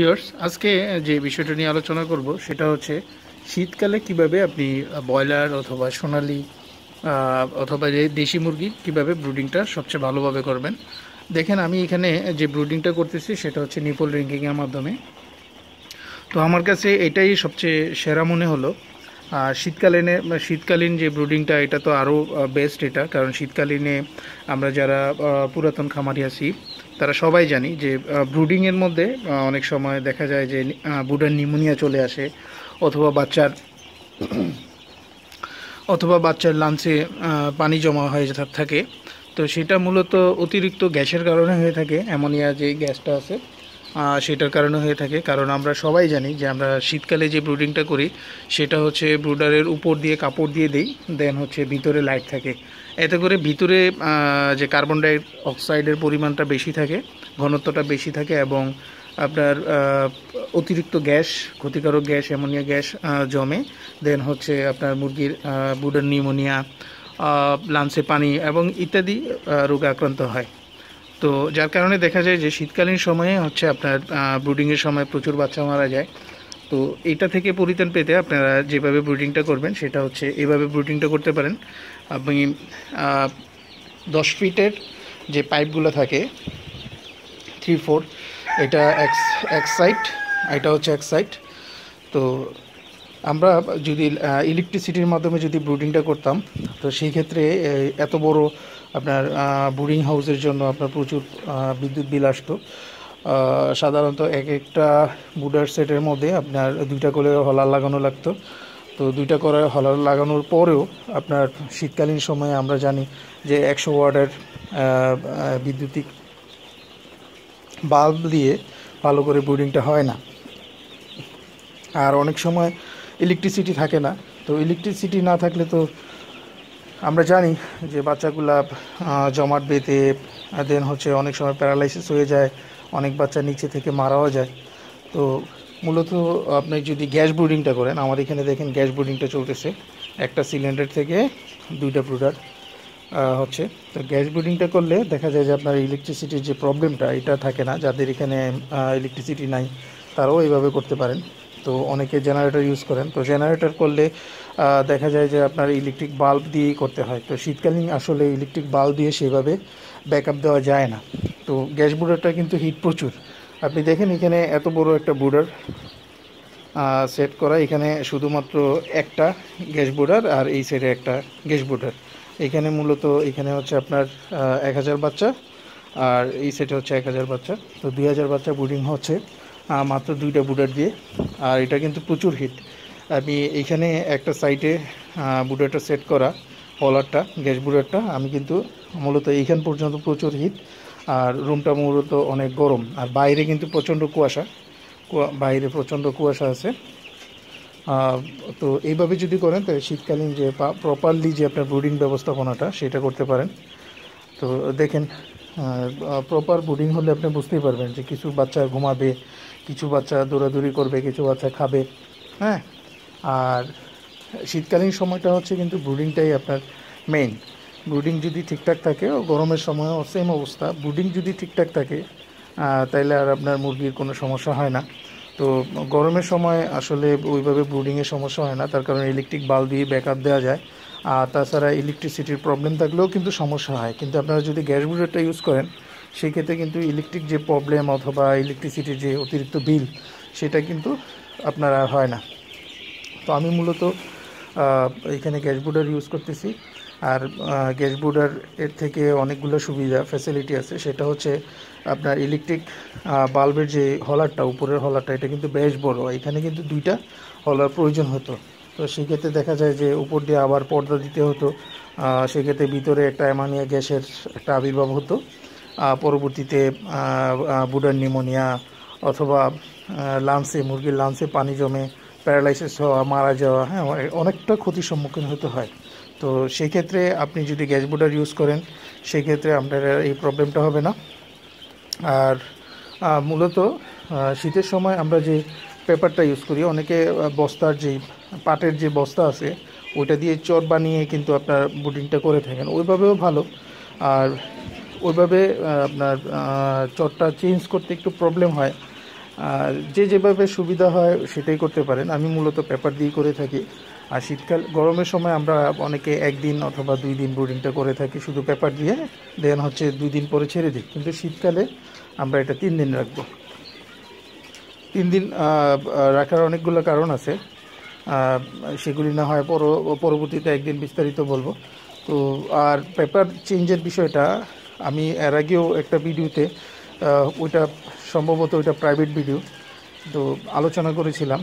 viewers আজকে যে বিষয়টা নিয়ে আলোচনা করব সেটা হচ্ছে শীতকালে কিভাবে আপনি ব্রয়লার অথবা সোনালি অথবা দেশি মুরগি কিভাবে ব্রুডিংটা সবচেয়ে ভালোভাবে করবেন দেখেন আমি এখানে যে ব্রুডিংটা করতেছি সেটা হচ্ছে নিপল রিঙ্কিংয়ের মাধ্যমে তো আমার কাছে এটাই সবচেয়ে সেরা মনে হলো আর শীতকালীনে শীতকালীন যে ব্রুডিংটা এটা তো আরও বেস্ট এটা কারণ শীতকালীনে আমরা যারা পুরাতন খামারি আছি তারা সবাই জানি যে ব্রুডিংয়ের মধ্যে অনেক সময় দেখা যায় যে বুডার নিউমোনিয়া চলে আসে অথবা বাচ্চার অথবা বাচ্চার লাঞ্চে পানি জমা হয়ে থাকে তো সেটা মূলত অতিরিক্ত গ্যাসের কারণে হয়ে থাকে অ্যামোনিয়া যে গ্যাসটা আছে সেটার কারণে হয়ে থাকে কারণ আমরা সবাই জানি যে আমরা শীতকালে যে ব্রুডিংটা করি সেটা হচ্ছে ব্রুডারের উপর দিয়ে কাপড় দিয়ে দিই দেন হচ্ছে ভিতরে লাইট থাকে এতে করে ভিতরে যে কার্বন ডাই অক্সাইডের পরিমাণটা বেশি থাকে ঘনত্বটা বেশি থাকে এবং আপনার অতিরিক্ত গ্যাস ক্ষতিকারক গ্যাস অ্যামোনিয়া গ্যাস জমে দেন হচ্ছে আপনার মুরগির ব্রুডার নিউমোনিয়া লাঞ্চে পানি এবং ইত্যাদি রোগে আক্রান্ত হয় তো যার কারণে দেখা যায় যে শীতকালীন সময়ে হচ্ছে আপনার ব্রুডিংয়ের সময় প্রচুর বাচ্চা মারা যায় তো এটা থেকে পরিত্রাণ পেতে আপনারা যেভাবে ব্রুডিংটা করবেন সেটা হচ্ছে এভাবে ব্রুডিংটা করতে পারেন আপনি দশ ফিটের যে পাইপগুলো থাকে থ্রি ফোর এটা এক এক সাইড এটা হচ্ছে এক সাইড তো আমরা যদি ইলেকট্রিসিটির মাধ্যমে যদি ব্রুডিংটা করতাম তো সেই ক্ষেত্রে এত বড় আপনার বোরিং হাউসের জন্য আপনার প্রচুর বিদ্যুৎ বিল আসতো সাধারণত এক একটা বুডার সেটের মধ্যে আপনার দুইটা করে হলার লাগানো লাগতো তো দুইটা করে হলার লাগানোর পরেও আপনার শীতকালীন সময়ে আমরা জানি যে একশো ওয়ার্ডের বিদ্যুতিক বাল্ব দিয়ে ভালো করে বোর্ডিংটা হয় না আর অনেক সময় ইলেকট্রিসিটি থাকে না তো ইলেকট্রিসিটি না থাকলে তো আমরা জানি যে বাচ্চাগুলা জমাট বেঁধে দেন হচ্ছে অনেক সময় প্যারালাইসিস হয়ে যায় অনেক বাচ্চা নিচে থেকে মারাও যায় তো মূলত আপনি যদি গ্যাস ব্রুডিংটা করেন আমার এখানে দেখেন গ্যাস ব্রুডিংটা চলতেছে একটা সিলিন্ডার থেকে দুইটা ব্রুডার হচ্ছে তো গ্যাস ব্রুডিংটা করলে দেখা যায় যে আপনার ইলেকট্রিসিটির যে প্রবলেমটা এটা থাকে না যাদের এখানে ইলেকট্রিসিটি নাই তারাও এইভাবে করতে পারেন তো অনেকে জেনারেটর ইউজ করেন তো জেনারেটর করলে দেখা যায় যে আপনার ইলেকট্রিক বাল্ব দিয়েই করতে হয় তো শীতকালীন আসলে ইলেকট্রিক বাল্ব দিয়ে সেভাবে ব্যাকআপ দেওয়া যায় না তো গ্যাস বুডারটা কিন্তু হিট প্রচুর আপনি দেখেন এখানে এত বড় একটা বুডার সেট করা এখানে শুধুমাত্র একটা গ্যাস বুডার আর এই সাইডে একটা গ্যাস বুডার এখানে মূলত এখানে হচ্ছে আপনার এক হাজার বাচ্চা আর এই সেটে হচ্ছে এক হাজার বাচ্চা তো দুই হাজার বাচ্চা বুডিং হচ্ছে মাত্র দুইটা বুটার দিয়ে আর এটা কিন্তু প্রচুর হিট আমি এইখানে একটা সাইডে বুটারটা সেট করা কলারটা গ্যাস বুটারটা আমি কিন্তু মূলত এইখান পর্যন্ত প্রচুর হিট আর রুমটা মূলত অনেক গরম আর বাইরে কিন্তু প্রচণ্ড কুয়াশা বাইরে প্রচণ্ড কুয়াশা আছে তো এইভাবে যদি করেন তাহলে শীতকালীন যে প্রপারলি যে আপনার ব্রুডিং ব্যবস্থাপনাটা সেটা করতে পারেন তো দেখেন প্রপার বুডিং হলে আপনি বুঝতেই পারবেন যে কিছু বাচ্চা ঘুমাবে কিছু বাচ্চা দৌড়াদৌড়ি করবে কিছু বাচ্চা খাবে হ্যাঁ আর শীতকালীন সময়টা হচ্ছে কিন্তু ব্রুডিংটাই আপনার মেইন ব্রুডিং যদি ঠিকঠাক থাকে গরমের সময় সেম অবস্থা ব্রুডিং যদি ঠিকঠাক থাকে তাইলে আর আপনার মুরগির কোনো সমস্যা হয় না তো গরমের সময় আসলে ওইভাবে ব্রুডিংয়ের সমস্যা হয় না তার কারণে ইলেকট্রিক বাল্ব দিয়ে ব্যাকআপ দেওয়া যায় আর তাছাড়া ইলেকট্রিসিটির প্রবলেম থাকলেও কিন্তু সমস্যা হয় কিন্তু আপনারা যদি গ্যাস বুলেটটা ইউজ করেন সেই ক্ষেত্রে কিন্তু ইলেকট্রিক যে প্রবলেম অথবা ইলেকট্রিসিটির যে অতিরিক্ত বিল সেটা কিন্তু আপনার আর হয় না তো আমি মূলত এখানে গ্যাস বুডার ইউজ করতেছি আর গ্যাস বুডার এর থেকে অনেকগুলো সুবিধা ফ্যাসিলিটি আছে সেটা হচ্ছে আপনার ইলেকট্রিক বাল্বের যে হলারটা উপরের হলারটা এটা কিন্তু বেশ বড় এখানে কিন্তু দুইটা হলার প্রয়োজন হতো তো সেক্ষেত্রে দেখা যায় যে উপর দিয়ে আবার পর্দা দিতে হতো সেক্ষেত্রে ভিতরে একটা অ্যামোনিয়া গ্যাসের একটা আবির্ভাব হতো পরবর্তীতে বুডার নিউমোনিয়া অথবা লাঞ্চে মুরগির লাঞ্চে পানি জমে প্যারালাইসিস হওয়া মারা যাওয়া হ্যাঁ অনেকটা ক্ষতির সম্মুখীন হতে হয় তো সেক্ষেত্রে আপনি যদি গ্যাস বুডার ইউজ করেন সেক্ষেত্রে আপনার এই প্রবলেমটা হবে না আর মূলত শীতের সময় আমরা যে পেপারটা ইউজ করি অনেকে বস্তার যেই পাটের যে বস্তা আছে ওইটা দিয়ে চট বানিয়ে কিন্তু আপনার বুটিংটা করে থাকেন ওইভাবেও ভালো আর ওইভাবে আপনার চটটা চেঞ্জ করতে একটু প্রবলেম হয় আর যে যেভাবে সুবিধা হয় সেটাই করতে পারেন আমি মূলত পেপার দিয়ে করে থাকি আর শীতকাল গরমের সময় আমরা অনেকে একদিন অথবা দুই দিন ব্রুডিংটা করে থাকি শুধু পেপার দিয়ে দেন হচ্ছে দুই দিন পরে ছেড়ে দিই কিন্তু শীতকালে আমরা এটা তিন দিন রাখবো তিন দিন রাখার অনেকগুলো কারণ আছে সেগুলি না হয় পর পরবর্তীতে একদিন বিস্তারিত বলবো তো আর পেপার চেঞ্জের বিষয়টা আমি এর আগেও একটা ভিডিওতে ওইটা সম্ভবত ওইটা প্রাইভেট ভিডিও তো আলোচনা করেছিলাম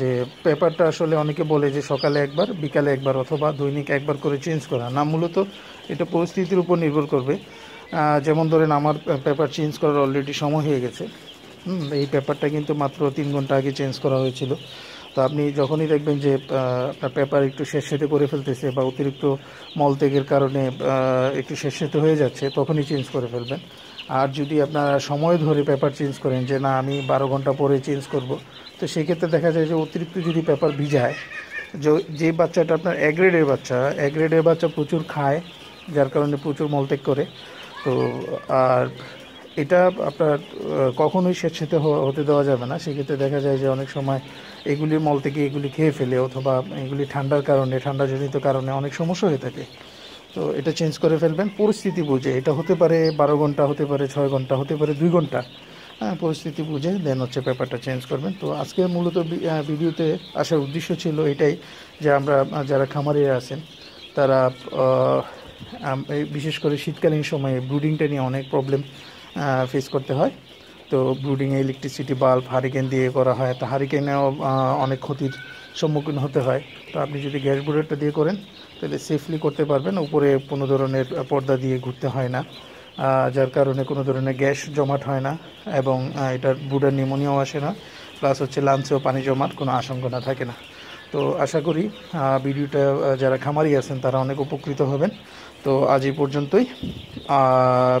যে পেপারটা আসলে অনেকে বলে যে সকালে একবার বিকালে একবার অথবা দৈনিক একবার করে চেঞ্জ করা না মূলত এটা পরিস্থিতির উপর নির্ভর করবে যেমন ধরেন আমার পেপার চেঞ্জ করার অলরেডি সময় হয়ে গেছে হুম এই পেপারটা কিন্তু মাত্র তিন ঘন্টা আগে চেঞ্জ করা হয়েছিল তো আপনি যখনই দেখবেন যে আপনার পেপার একটু শেষেতে করে ফেলতেছে বা অতিরিক্ত মলত্যাগের কারণে একটু শেষেতে হয়ে যাচ্ছে তখনই চেঞ্জ করে ফেলবেন আর যদি আপনারা সময় ধরে পেপার চেঞ্জ করেন যে না আমি বারো ঘন্টা পরে চেঞ্জ করব তো সেক্ষেত্রে দেখা যায় যে অতিরিক্ত যদি পেপার ভিজায় যে বাচ্চাটা আপনার অ্যাগ্রেডের গ্রেডের বাচ্চা অ্যাগ্রেডের গ্রেডের বাচ্চা প্রচুর খায় যার কারণে প্রচুর মলত্যাগ করে তো আর এটা আপনার কখনোই স্বেচ্ছাতে হতে দেওয়া যাবে না সেক্ষেত্রে দেখা যায় যে অনেক সময় এগুলির মল থেকে এগুলি খেয়ে ফেলে অথবা এগুলি ঠান্ডার কারণে ঠান্ডাজনিত কারণে অনেক সমস্যা হয়ে থাকে তো এটা চেঞ্জ করে ফেলবেন পরিস্থিতি বুঝে এটা হতে পারে বারো ঘন্টা হতে পারে ছয় ঘন্টা হতে পারে দুই ঘন্টা হ্যাঁ পরিস্থিতি বুঝে দেন হচ্ছে পেপারটা চেঞ্জ করবেন তো আজকে মূলত ভিডিওতে আসার উদ্দেশ্য ছিল এটাই যে আমরা যারা খামারিরা আছেন তারা বিশেষ করে শীতকালীন সময়ে ব্রুডিংটা নিয়ে অনেক প্রবলেম ফেস করতে হয় তো ব্রুডিংয়ে ইলেকট্রিসিটি বাল্ব হারিকেন দিয়ে করা হয় তো হারিকেনেও অনেক ক্ষতির সম্মুখীন হতে হয় তো আপনি যদি গ্যাস ব্রুডারটা দিয়ে করেন তাহলে সেফলি করতে পারবেন উপরে কোনো ধরনের পর্দা দিয়ে ঘুরতে হয় না যার কারণে কোনো ধরনের গ্যাস জমাট হয় না এবং এটার বুডার নিউমোনিয়াও আসে না প্লাস হচ্ছে লাঞ্চেও পানি জমাট কোনো আশঙ্কা না থাকে না তো আশা করি ভিডিওটা যারা খামারি আছেন তারা অনেক উপকৃত হবেন তো আজ এই পর্যন্তই আর